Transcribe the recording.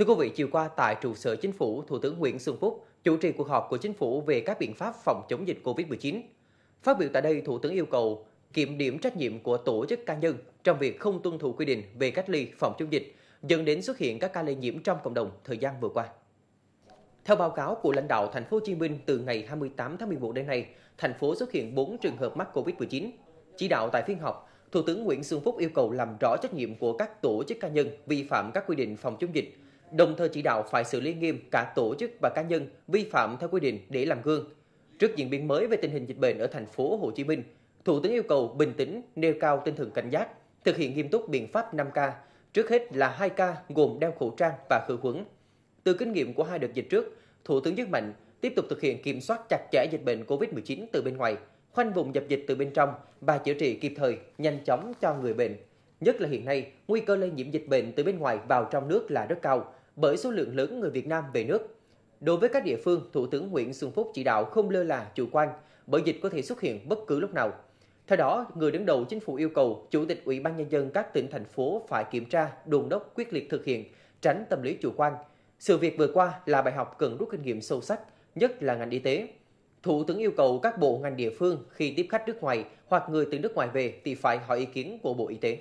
Thưa quý vị, chiều qua tại trụ sở chính phủ, Thủ tướng Nguyễn Xuân Phúc chủ trì cuộc họp của chính phủ về các biện pháp phòng chống dịch COVID-19. Phát biểu tại đây, Thủ tướng yêu cầu kiểm điểm trách nhiệm của tổ chức cá nhân trong việc không tuân thủ quy định về cách ly phòng chống dịch, dẫn đến xuất hiện các ca lây nhiễm trong cộng đồng thời gian vừa qua. Theo báo cáo của lãnh đạo thành phố Hồ Chí Minh từ ngày 28 tháng 11 đến nay, thành phố xuất hiện 4 trường hợp mắc Covid-19. Chỉ đạo tại phiên họp, Thủ tướng Nguyễn Xuân Phúc yêu cầu làm rõ trách nhiệm của các tổ chức cá nhân vi phạm các quy định phòng chống dịch, đồng thời chỉ đạo phải xử lý nghiêm cả tổ chức và cá nhân vi phạm theo quy định để làm gương. Trước diễn biến mới về tình hình dịch bệnh ở thành phố Hồ Chí Minh, Thủ tướng yêu cầu bình tĩnh, nêu cao tinh thần cảnh giác, thực hiện nghiêm túc biện pháp 5K, trước hết là 2K gồm đeo khẩu trang và khử khuẩn. Từ kinh nghiệm của hai đợt dịch trước, Thủ tướng nhấn mạnh tiếp tục thực hiện kiểm soát chặt chẽ dịch bệnh COVID-19 từ bên ngoài, khoanh vùng dập dịch từ bên trong và chữa trị kịp thời, nhanh chóng cho người bệnh. Nhất là hiện nay, nguy cơ lây nhiễm dịch bệnh từ bên ngoài vào trong nước là rất cao, bởi số lượng lớn người Việt Nam về nước. Đối với các địa phương, Thủ tướng Nguyễn Xuân Phúc chỉ đạo không lơ là chủ quan, bởi dịch có thể xuất hiện bất cứ lúc nào. Theo đó, người đứng đầu chính phủ yêu cầu Chủ tịch Ủy ban Nhân dân các tỉnh, thành phố phải kiểm tra, đồn đốc quyết liệt thực hiện, tránh tâm lý chủ quan. Sự việc vừa qua là bài học cần rút kinh nghiệm sâu sắc, nhất là ngành y tế. Thủ tướng yêu cầu các bộ ngành địa phương khi tiếp khách nước ngoài hoặc người từ nước ngoài về thì phải hỏi ý kiến của Bộ Y tế.